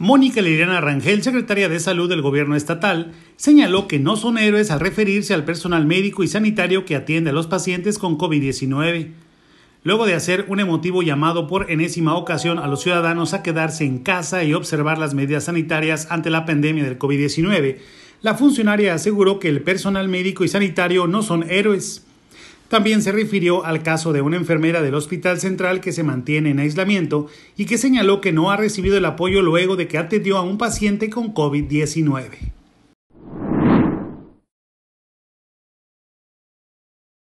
Mónica Liliana Rangel, secretaria de Salud del Gobierno Estatal, señaló que no son héroes al referirse al personal médico y sanitario que atiende a los pacientes con COVID-19. Luego de hacer un emotivo llamado por enésima ocasión a los ciudadanos a quedarse en casa y observar las medidas sanitarias ante la pandemia del COVID-19, la funcionaria aseguró que el personal médico y sanitario no son héroes. También se refirió al caso de una enfermera del Hospital Central que se mantiene en aislamiento y que señaló que no ha recibido el apoyo luego de que atendió a un paciente con COVID-19.